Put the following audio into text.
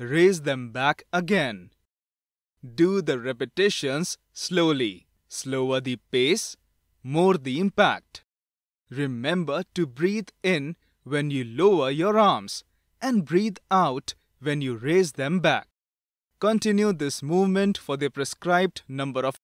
raise them back again. Do the repetitions slowly. Slower the pace, more the impact. Remember to breathe in when you lower your arms and breathe out when you raise them back. Continue this movement for the prescribed number of